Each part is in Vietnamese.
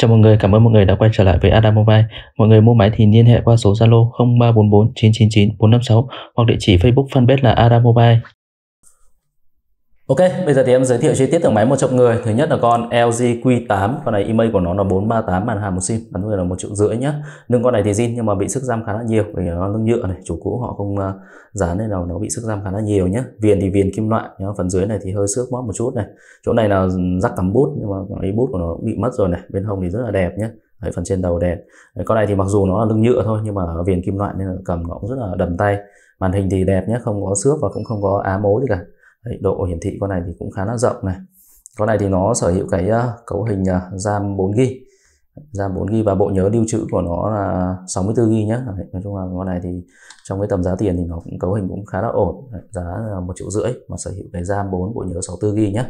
Chào mọi người, cảm ơn mọi người đã quay trở lại với Adam Mobile. Mọi người mua máy thì liên hệ qua số Zalo 0344 999 456 hoặc địa chỉ Facebook fanpage là Adam Mobile. Ok, bây giờ thì em giới thiệu chi tiết từng máy một chục người. Thứ nhất là con LG Q8, con này email của nó là 438 màn hàm một sim, bán người là một triệu rưỡi nhá. Lưng con này thì zin nhưng mà bị sức giam khá là nhiều vì nó lưng nhựa này, chủ cũ họ không ờ, dán nên là nó bị sức giam khá là nhiều nhá. Viền thì viền kim loại nhá, phần dưới này thì hơi xước móp một chút này. Chỗ này là rắc cắm bút nhưng mà cái bút của nó cũng bị mất rồi này, bên hông thì rất là đẹp nhá. Đấy, phần trên đầu đẹp. Đấy, con này thì mặc dù nó là lưng nhựa thôi nhưng mà viền kim loại nên là cầm nó cũng rất là đầm tay. Màn hình thì đẹp nhá, không có xước và cũng không có ám mố gì cả. Đấy, độ hiển thị con này thì cũng khá là rộng này con này thì nó sở hữu cái uh, cấu hình uh, RAM 4 g, RAM 4 g và bộ nhớ lưu trữ của nó là 64 g nhé Đấy, nói chung là con này thì trong cái tầm giá tiền thì nó cũng cấu hình cũng khá là ổn Đấy, giá là 1 triệu rưỡi mà sở hữu cái RAM 4 bộ nhớ 64 g nhé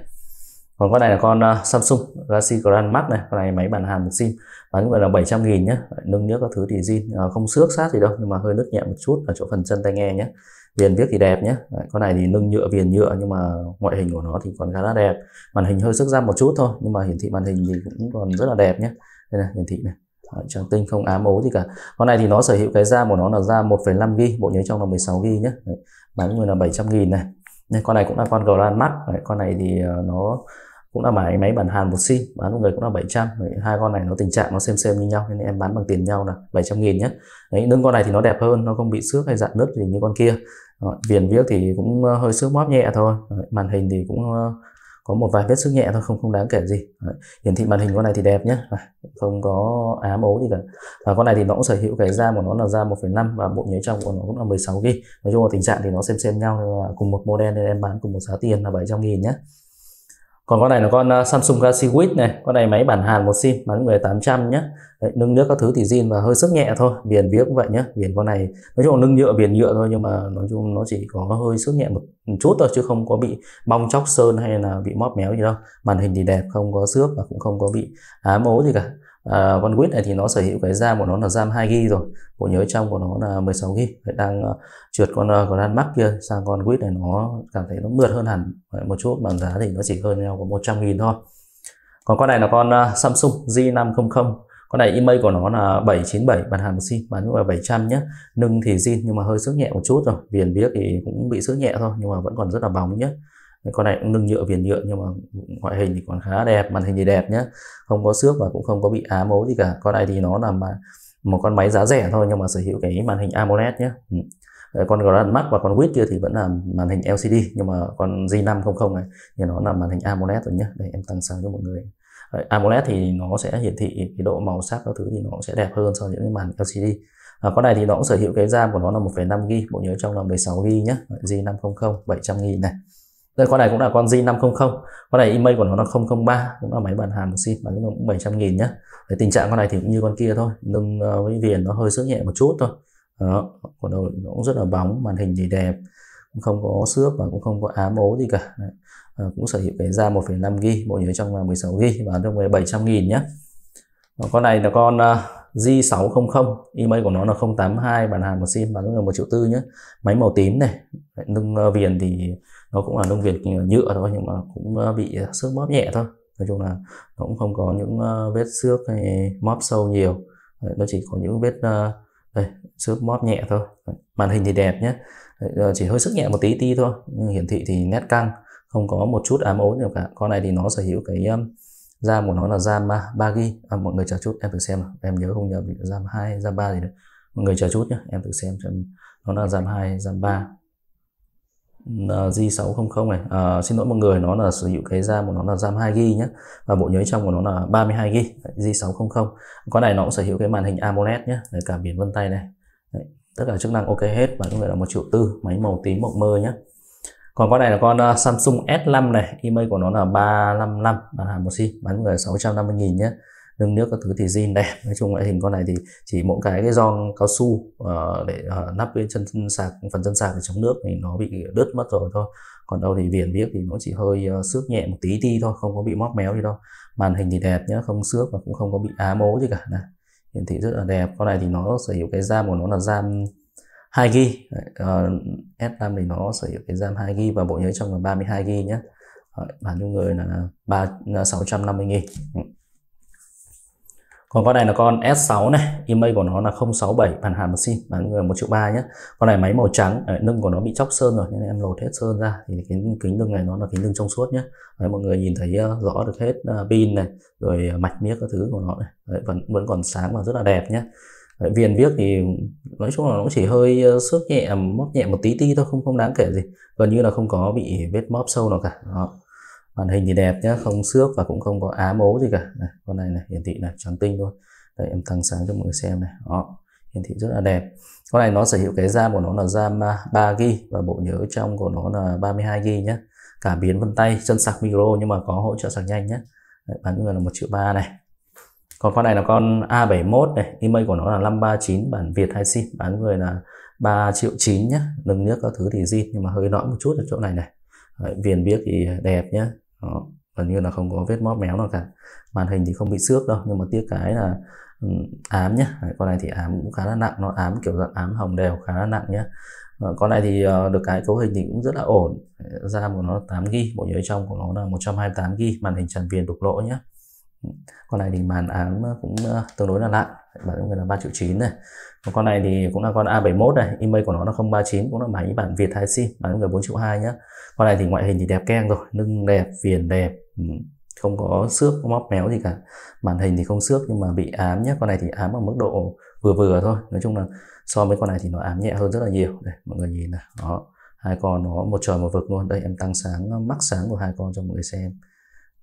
còn con này là con uh, Samsung Galaxy Grand Max này con này máy bản Hàn một sim bán cũng là 700 nghìn nhé nâng nhớ các thứ thì zin à, không xước sát gì đâu nhưng mà hơi nứt nhẹ một chút ở chỗ phần chân tai nghe nhé viền viết thì đẹp nhé Đấy, con này thì lưng nhựa viền nhựa nhưng mà ngoại hình của nó thì còn khá là đẹp màn hình hơi sức ra một chút thôi nhưng mà hiển thị màn hình thì cũng còn rất là đẹp nhé đây này hiển thị này Đấy, trắng tinh không ám ố gì cả con này thì nó sở hữu cái RAM của nó là RAM 1,5 g bộ nhớ trong là 16 g nhé Đấy, bán người là 700 nghìn này Nên con này cũng là con Grand Max Đấy, con này thì ờ, nó cũng là máy máy bản Hàn một sim bán một người cũng là 700 đấy, hai con này nó tình trạng nó xem xem như nhau nên em bán bằng tiền nhau là 700 nghìn nhé đấy lưng con này thì nó đẹp hơn nó không bị xước hay dạn nứt gì như con kia đó, viền viếc thì cũng ờ, hơi xước móp nhẹ thôi đấy, màn hình thì cũng ờ, có một vài vết sức nhẹ thôi không không đáng kể gì đấy. hiển thị màn hình con này thì đẹp nhé không có ám ố gì cả và con này thì nó cũng sở hữu cái RAM của nó là RAM 1.5 và bộ nhớ trong của nó cũng là 16 g nói chung là tình trạng thì nó xem xem nhau cùng một model nên em bán cùng một giá tiền là 700 nghìn nhé còn con này là con à, Samsung Galaxy Wit này con này máy bản Hàn một sim bán 10800 nhé Đấy, nâng nước các thứ thì zin và hơi sức nhẹ thôi viền vía cũng vậy nhá viền con này nói chung là nâng nhựa viền nhựa thôi nhưng mà nói chung nó chỉ có hơi sức nhẹ một chút thôi chứ không có bị bong chóc sơn hay là bị móp méo gì đâu màn hình thì đẹp không có xước và cũng không có bị ám ố gì cả à, con Wit này thì nó sở hữu cái RAM của nó là RAM 2GB rồi bộ nhớ trong của nó là 16GB đang uh, trượt con uh, ờ, Grand Max kia sang con Wit này nó cảm thấy nó mượt hơn hẳn một chút bằng giá thì nó chỉ hơn nhau có 100 nghìn thôi còn con này là con uh, Samsung G500 con này email của nó là 797 bản hàng một sim bán là 700 nhé nâng thì zin nhưng mà hơi sức nhẹ một chút rồi viền biếc thì cũng bị sức nhẹ thôi nhưng mà vẫn còn rất là bóng nhé con này cũng lưng nhựa viền nhựa nhưng mà ngoại hình thì còn khá đẹp màn hình thì đẹp nhé không có xước và cũng không có bị ám mấu gì cả con này thì nó là mà một con máy giá rẻ thôi nhưng mà sở hữu cái màn hình AMOLED nhé ừ. con gọi là mắt và con Wit kia thì vẫn là màn hình LCD nhưng mà con G500 này thì nó là màn hình AMOLED rồi nhé để em tăng sáng cho mọi người Đấy, AMOLED thì nó sẽ hiển thị cái độ màu sắc các thứ thì nó sẽ đẹp hơn so với những cái màn LCD à, con này thì nó cũng sở hữu cái RAM của nó là 1.5GB bộ nhớ trong là 16GB nhé G500 700 nghìn này đây con này cũng là con Z500. Con này email của nó là 003, cũng là máy bàn Hàn một sim bán cũng 700 000 nhé. Đấy, tình trạng con này thì cũng như con kia thôi, nâng ờ, với viền nó hơi sức nhẹ một chút thôi. Đó, còn đầu nó cũng rất là bóng, màn hình thì đẹp, cũng không có xước và cũng không có ám ố gì cả. Đấy. À, cũng sở hữu cái RAM 1.5 GB, bộ nhớ trong là 16 GB bán trong về 700 000 nhé. Còn con này là con ờ, uh, G600, email của nó là 082, bàn Hàn một sim bán cũng là 1 triệu tư nhá Máy màu tím này, nâng uh, viền thì nó cũng là nông việt ờ, nhựa thôi nhưng mà cũng ờ, bị ờ, xước móp nhẹ thôi nói chung là nó cũng không có những vết xước hay móp sâu nhiều nó chỉ có những vết đây, xước móp nhẹ thôi màn hình thì đẹp nhé chỉ hơi sức nhẹ một tí tí thôi nhưng hiển thị thì nét căng không có một chút ám ố nào cả con này thì nó sở hữu cái um, RAM của nó là RAM ba 3 g à, mọi người chờ chút em thử xem em nhớ không nhớ RAM hai RAM ba gì đấy mọi người chờ chút nhé em thử xem xem nó là RAM hai RAM ba Ờ, G600 này à, xin lỗi mọi người nó là sử dụng cái RAM của nó là RAM 2GB nhé và bộ nhớ trong của nó là 32GB G600 con này nó cũng sở hữu cái màn hình AMOLED nhé Đấy, cảm biến vân tay này Đấy, tất cả chức năng ok hết và cũng là một triệu tư máy màu tím mộng mơ nhé còn con này là con ờ, Samsung S5 này email của nó là 355 bản hàng một sim bán người 650 000 nhé nâng nước các thứ thì zin đẹp nói chung loại hình con này thì chỉ mỗi cái cái giòn cao su uh, để uh, nắp bên chân sạc phần chân sạc để chống nước thì nó bị đứt mất rồi thôi còn đâu thì viền viếc thì nó chỉ hơi uh, xước nhẹ một tí ti thôi không có bị móc méo gì đâu màn hình thì đẹp nhá không xước và cũng không có bị á mố gì cả này hiển thị rất là đẹp con này thì nó sở hữu cái RAM của nó là RAM 2 g uh, S5 thì nó sở hữu cái RAM 2 g và bộ nhớ trong là 32 g nhé bản dung người là ba sáu trăm năm mươi nghìn ừ còn con này là con S6 này email của nó là 067 bản hàn một sim bán người một triệu ba nhé con này máy màu trắng Đấy, của nó bị chóc sơn rồi nên em lột hết sơn ra thì cái kính lưng này nó là kính lưng trong suốt nhé Đấy, mọi người nhìn thấy ờ, rõ được hết ờ, pin này rồi ờ, mạch miếc các thứ của nó này Đấy, vẫn vẫn còn sáng và rất là đẹp nhé Đấy, viền viếc thì nói chung là nó chỉ hơi xước nhẹ móp nhẹ một tí ti thôi không không đáng kể gì gần như là không có bị vết móp sâu nào cả đó màn hình thì đẹp nhé không xước và cũng không có ám ố gì cả này, con này này hiển thị là trắng tinh thôi đây em tăng sáng cho mọi người xem này đó hiển thị rất là đẹp con này nó sở hữu cái ram của nó là ram 3 à, g và bộ nhớ trong của nó là 32 g nhé cả biến vân tay chân sạc micro nhưng mà có hỗ trợ sạc nhanh nhé Đấy, bán người là một triệu ba này còn con này là con A71 này email của nó là 539 bản Việt hay sim bán người là 3 triệu 9 nhé nâng nước các thứ thì zin nhưng mà hơi nõn một chút ở chỗ này này Đấy, viền biết thì đẹp nhé đó, gần như là không có vết móp méo nào cả màn hình thì không bị xước đâu nhưng mà tiếc cái là ừ, ám nhá con này thì ám cũng khá là nặng nó ám kiểu dạng ám hồng đều khá là nặng nhá ờ, con này thì ờ, được cái cấu hình thì cũng rất là ổn ra của nó 8 g bộ nhớ trong của nó là 128 g màn hình tràn viền đục lỗ nhá Ừ. con này thì màn ám cũng ờ, tương đối là lạ bản người là 3 triệu 9 này còn con này thì cũng là con A71 này email của nó là 039 cũng là máy bản Việt Thái sim bán người 4 triệu 2 nhá con này thì ngoại hình thì đẹp keng rồi lưng đẹp viền đẹp ừ, không có xước không móc méo gì cả màn hình thì không xước nhưng mà bị ám nhé con này thì ám ở mức độ vừa vừa thôi nói chung là so với con này thì nó ám nhẹ hơn rất là nhiều đây mọi người nhìn này đó hai con nó một trời một vực luôn đây em tăng sáng ờ, max sáng của hai con cho mọi người xem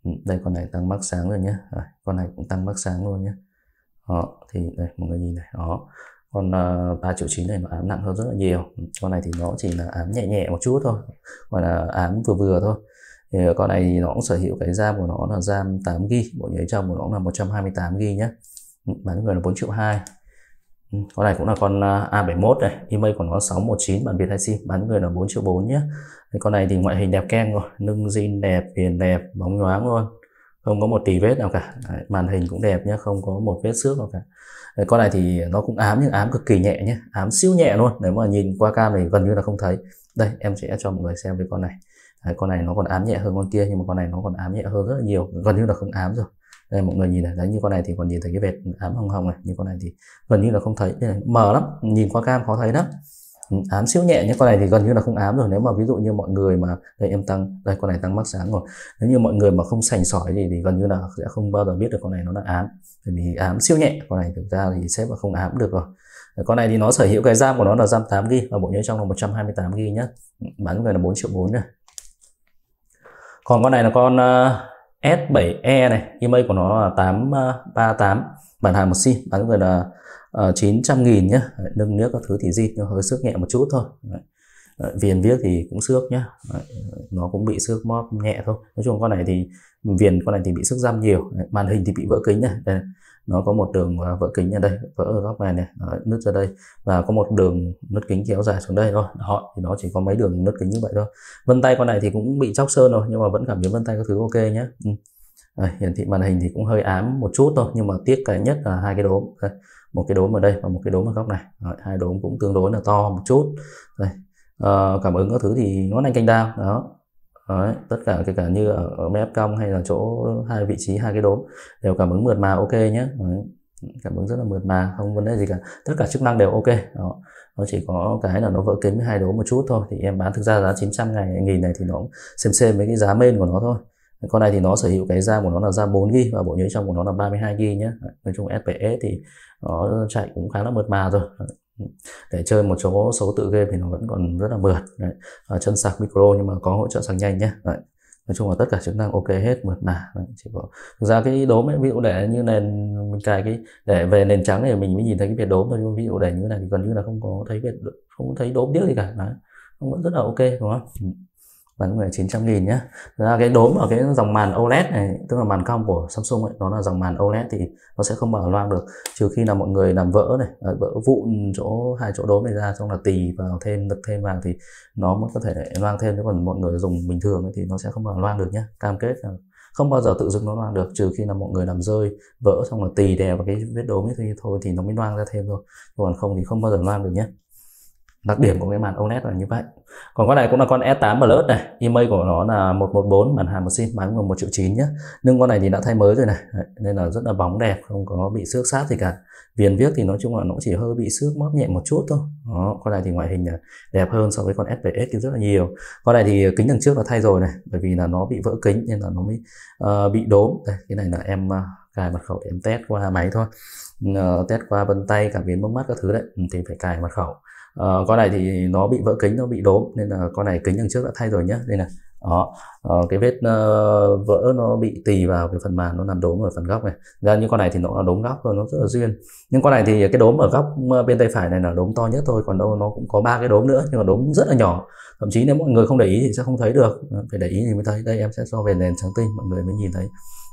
Ừ, đây con này tăng mắc sáng rồi nhé à, con này cũng tăng mắc sáng luôn nhé đó, thì đây mọi người nhìn này đó còn uh, ờ, triệu chín này nó ám nặng hơn rất là nhiều ừ, con này thì nó chỉ là ám nhẹ nhẹ một chút thôi gọi là ám vừa vừa thôi thì con này thì nó cũng sở hữu cái RAM của nó là RAM 8 g bộ nhớ trong của nó là 128 g nhé ừ, bán người là 4 triệu 2 con này cũng là con ờ, A71 này, email của nó 619 bản Việt hay sim, bán người là 4 triệu 4 nhé thì con này thì ngoại hình đẹp keng rồi nâng zin đẹp viền đẹp bóng nhoáng luôn không có một tỷ vết nào cả Đấy, màn hình cũng đẹp nhé không có một vết xước nào cả Đấy, con này thì nó cũng ám nhưng ám cực kỳ nhẹ nhé ám siêu nhẹ luôn nếu mà nhìn qua cam thì gần như là không thấy đây em sẽ cho mọi người xem với con này Đấy, con này nó còn ám nhẹ hơn con kia nhưng mà con này nó còn ám nhẹ hơn rất là nhiều gần như là không ám rồi đây mọi người nhìn này đấy như con này thì còn nhìn thấy cái vệt ám hồng hồng này như con này thì gần như là không thấy đây này, mờ lắm nhìn qua cam khó thấy lắm Ừ, ám siêu nhẹ nhé con này thì gần như là không ám rồi nếu mà ví dụ như mọi người mà đây em tăng đây con này tăng mắc sáng rồi nếu như mọi người mà không sành sỏi gì thì gần như là sẽ không bao giờ biết được con này nó là ám bởi vì ám siêu nhẹ con này thực ra thì xếp vào không ám được rồi con này thì nó sở hữu cái RAM của nó là RAM 8 g và bộ nhớ trong là 128 g nhé bán người là 4 triệu 4 này còn con này là con ờ, S7e này email của nó là 838 ờ, bản hàng một sim bán người là uh, ờ, 900 nghìn nhé nâng nước các thứ thì gì nó hơi xước nhẹ một chút thôi viền viếc thì cũng xước nhá nó cũng bị xước móp nhẹ thôi nói chung con này thì viền con này thì bị xước răm nhiều màn hình thì bị vỡ kính này Đấy. nó có một đường à, vỡ kính ở đây vỡ ở góc này này Đấy. nứt ra đây và có một đường nứt kính kéo dài xuống đây thôi họ thì nó chỉ có mấy đường nứt kính như vậy thôi vân tay con này thì cũng bị chóc sơn rồi nhưng mà vẫn cảm biến vân tay các thứ ok nhé ừ. Đây, hiển thị màn hình thì cũng hơi ám một chút thôi nhưng mà tiếc cái nhất là hai cái đốm một cái đốm ở đây và một cái đốm ở góc này rồi, hai đốm cũng tương đối là to một chút đây à, cảm ứng các thứ thì ngón anh canh đao đó Đấy, tất cả kể cả như ở, ở mép cong hay là chỗ hai vị trí hai cái đốm đều cảm ứng mượt mà ok nhé Đấy, cảm ứng rất là mượt mà không vấn đề gì cả tất cả chức năng đều ok đó nó chỉ có cái là nó vỡ kính với hai đốm một chút thôi thì em bán thực ra giá 900 ngày nghìn này thì nó xem xem mấy cái giá main của nó thôi con này thì nó sở hữu cái RAM của nó là RAM 4 g và bộ nhớ trong của nó là 32 g nhé nói chung sps thì nó chạy cũng khá là mượt mà rồi để chơi một chỗ số tự game thì nó vẫn còn rất là mượt chân sạc micro nhưng mà có hỗ trợ sạc nhanh nhé nói chung là tất cả chức năng ok hết mượt mà chỉ có thực ra cái đốm ấy, ví dụ để như nền mình cài cái để về nền trắng thì mình mới nhìn thấy cái việt đốm thôi nhưng ví dụ để như này thì gần như là không có thấy việt không thấy đốm điếc gì cả Đấy. vẫn rất là ok đúng không ừ và cũng là 900 nghìn nhé ra cái đốm ở cái dòng màn OLED này tức là màn cong của Samsung ấy, nó là dòng màn OLED thì nó sẽ không bảo loang được trừ khi là mọi người làm vỡ này ờ, vỡ vụn chỗ hai chỗ đốm này ra xong là tì vào thêm đập thêm vào thì nó mới có thể loang thêm chứ còn mọi người dùng bình thường ấy, thì nó sẽ không bảo loang được nhé cam kết là không bao giờ tự dưng nó loang được trừ khi là mọi người làm rơi vỡ xong là tì đè vào cái vết đốm ấy thì thôi thì nó mới loang ra thêm thôi còn không thì không bao giờ loang được nhé đặc điểm của cái màn OLED là như vậy còn con này cũng là con S8 Plus này IMEI của nó là 114 màn hàn một sim bán 1 triệu 9 nhé nhưng con này thì đã thay mới rồi này Đấy, nên là rất là bóng đẹp không có bị xước sát gì cả viền viếc thì nói chung là nó chỉ hơi bị xước móp nhẹ một chút thôi Đó, con này thì ngoại hình à, đẹp hơn so với con S7S thì rất là nhiều con này thì kính đằng trước là thay rồi này bởi vì là nó bị vỡ kính nên là nó mới uh, bị đốm đây cái này là em uh, cài mật khẩu để em test qua máy thôi uh, test qua vân tay cả biến mống mắt các thứ đấy ừ, thì phải cài mật khẩu Ờ, con này thì nó bị vỡ kính nó bị đốm nên là con này kính đằng trước đã thay rồi nhé đây này đó uh, cái vết uh, vỡ nó bị tì vào cái phần màn nó làm đốm ở phần góc này ra như con này thì nó đốm góc rồi nó rất là duyên nhưng con này thì cái đốm ở góc bên tay phải này là đốm to nhất thôi còn đâu nó cũng có ba cái đốm nữa nhưng mà đốm rất là nhỏ thậm chí nếu mọi người không để ý thì sẽ không thấy được phải để ý thì mới thấy đây em sẽ so về nền trắng tinh mọi người mới nhìn thấy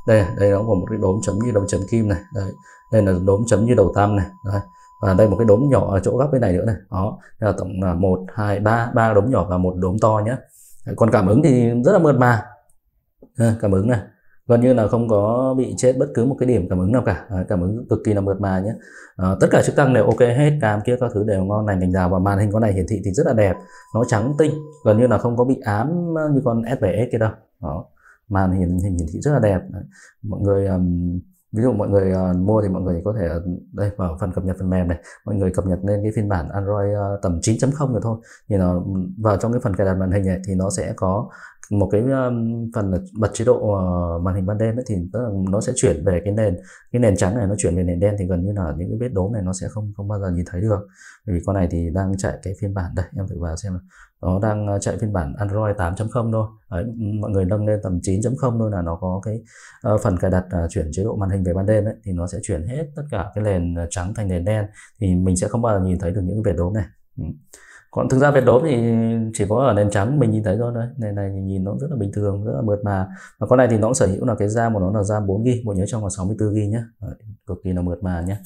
đây đây nó có một cái đốm chấm như đầu chấm kim này đây đây là đốm chấm như đầu tam này đây và đây một cái đốm nhỏ ở chỗ góc bên này nữa này đó Thế là tổng là một hai ba ba đốm nhỏ và một đốm to nhé còn cảm ứng thì rất là mượt mà cảm ứng này gần như là không có bị chết bất cứ một cái điểm cảm ứng nào cả cảm ứng cực kỳ là mượt mà nhé à, ờ, tất cả chức năng đều ok hết cam kia các thứ đều ngon lành đành rào và màn hình con này hiển thị thì rất là đẹp nó trắng tinh gần như là không có bị ám như con S7S kia đâu đó màn hình hình hiển thị rất là đẹp mọi người um, ví dụ mọi người uh, mua thì mọi người có thể ờ, đây vào phần cập nhật phần mềm này mọi người cập nhật lên cái phiên bản Android uh, tầm 9.0 rồi thôi thì nó vào trong cái phần cài đặt màn hình này thì nó sẽ có một cái phần bật chế độ ờ, màn hình ban đêm ấy, thì nó sẽ chuyển về cái nền cái nền trắng này nó chuyển về nền đen thì gần như là những cái vết đốm này nó sẽ không không bao giờ nhìn thấy được vì con này thì đang chạy cái phiên bản đây em thử vào xem nó đang chạy phiên bản Android 8.0 thôi Đấy, mọi người nâng lên tầm 9.0 thôi là nó có cái uh, phần cài đặt uh, chuyển chế độ màn hình về ban đêm ấy, thì nó sẽ chuyển hết tất cả cái nền à, trắng thành nền đen thì mình sẽ không bao giờ nhìn thấy được những cái vệt đốm này ừ còn thực ra việt đốm thì chỉ có ở nền trắng mình nhìn thấy thôi đấy nền này nhìn nó rất là bình thường rất là mượt mà và con này thì nó cũng sở hữu là cái da của nó là da 4 g bộ nhớ trong là 64 g nhé cực kỳ là mượt mà nhé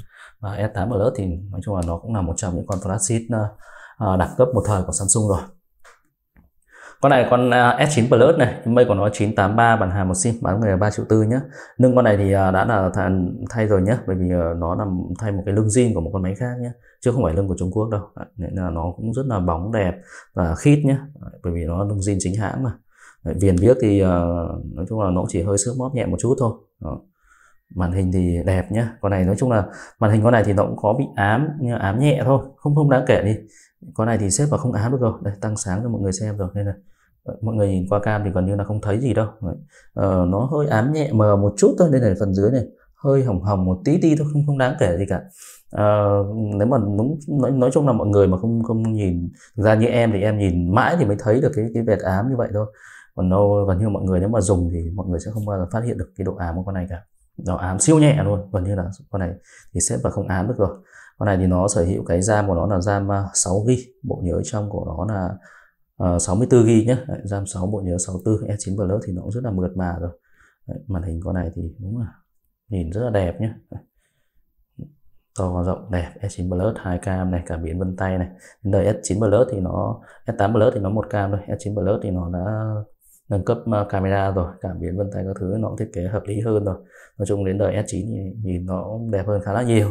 và S8 Plus thì nói chung là nó cũng là một trong những con flagship ờ, ờ, đẳng cấp một thời của Samsung rồi con này con à, S9 Plus này mây của nó 983 bản hàng một sim bán người là 3 triệu tư nhé nâng con này thì à, đã là thay rồi nhé bởi vì à, nó nằm thay một cái lưng zin của một con máy khác nhé chứ không phải lưng của Trung Quốc đâu nên là nó cũng rất là bóng đẹp và khít nhé bởi vì nó lưng zin chính hãng mà viền viếc thì nói chung là nó chỉ hơi xước móp nhẹ một chút thôi màn hình thì đẹp nhá con này nói chung là màn hình con này thì nó cũng có bị ám nhưng ám nhẹ thôi không không đáng kể đi con này thì xếp vào không ám được rồi đây tăng sáng cho mọi người xem rồi nên là ờ, mọi người nhìn qua cam thì gần như là không thấy gì đâu ờ, nó hơi ám nhẹ mờ một chút thôi đây là phần dưới này hơi hồng hồng một tí tí thôi không không đáng kể gì cả à, nếu mà đúng nói, nói chung là mọi người mà không không nhìn thực ra như em thì em nhìn mãi thì mới thấy được cái cái vệt ám như vậy thôi còn đâu gần như mọi người nếu mà dùng thì mọi người sẽ không bao giờ phát hiện được cái độ ám của con này cả nó ám siêu nhẹ luôn gần như là con này thì xếp vào không ám được rồi con này thì nó sở hữu cái RAM của nó là RAM 6 g bộ nhớ trong của nó là 64 g nhé RAM 6 bộ nhớ 64 S9 Plus thì nó cũng rất là mượt mà rồi màn hình con này thì đúng là nhìn rất là đẹp nhé to rộng đẹp S9 Plus 2 cam này cả biến vân tay này đời S9 Plus thì nó S8 Plus thì nó một cam thôi S9 Plus thì nó đã nâng cấp ờ, camera rồi cảm biến vân tay các thứ nó cũng thiết kế hợp lý hơn rồi nói chung đến đời S9 thì nhìn nó cũng đẹp hơn khá là nhiều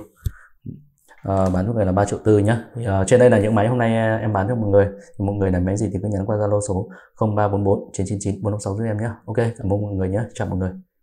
à, bán lúc này là 3 triệu tư nhá à, trên đây là những máy hôm nay em bán cho mọi người mọi người là máy gì thì cứ nhắn qua zalo số 0344 999 456 giúp em nhé ok cảm ơn mọi người nhé chào mọi người